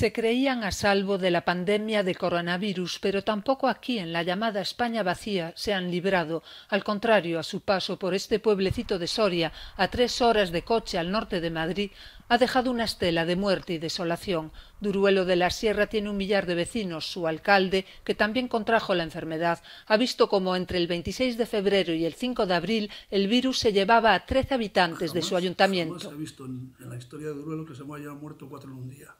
se creían a salvo de la pandemia de coronavirus, pero tampoco aquí, en la llamada España vacía, se han librado. Al contrario, a su paso por este pueblecito de Soria, a tres horas de coche al norte de Madrid, ha dejado una estela de muerte y desolación. Duruelo de la Sierra tiene un millar de vecinos. Su alcalde, que también contrajo la enfermedad, ha visto como entre el 26 de febrero y el 5 de abril el virus se llevaba a 13 habitantes de su ayuntamiento. ha visto en, la historia de Duruelo que se muerto cuatro en un día.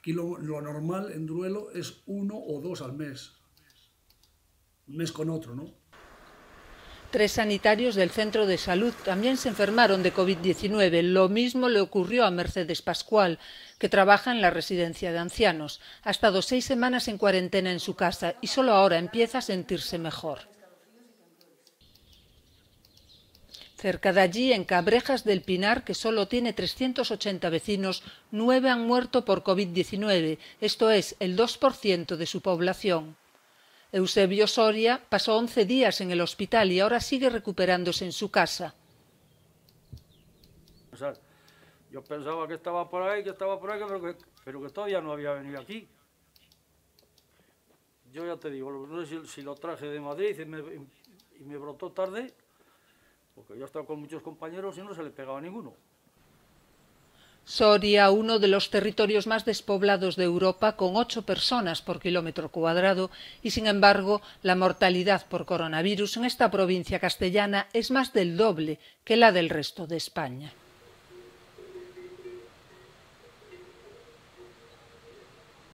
Aquí lo, normal en Druelo es uno o dos al mes. Un mes con otro, ¿no? Tres sanitarios del centro de salud también se enfermaron de COVID-19. Lo mismo le ocurrió a Mercedes Pascual, que trabaja en la residencia de ancianos. Ha estado seis semanas en cuarentena en su casa y solo ahora empieza a sentirse mejor. Cerca de allí, en Cabrejas del Pinar, que solo tiene 380 vecinos, nueve han muerto por COVID-19, esto es, el 2% de su población. Eusebio Soria pasó 11 días en el hospital y ahora sigue recuperándose en su casa. yo pensaba que estaba por ahí, que estaba por ahí, pero que, todavía no había venido aquí. Yo ya te digo, no sé si, lo traje de Madrid y me brotó tarde, porque yo he con muchos compañeros y no se le pegaba a ninguno. Soria, uno de los territorios más despoblados de Europa, con ocho personas por kilómetro cuadrado, y sin embargo, la mortalidad por coronavirus en esta provincia castellana es más del doble que la del resto de España.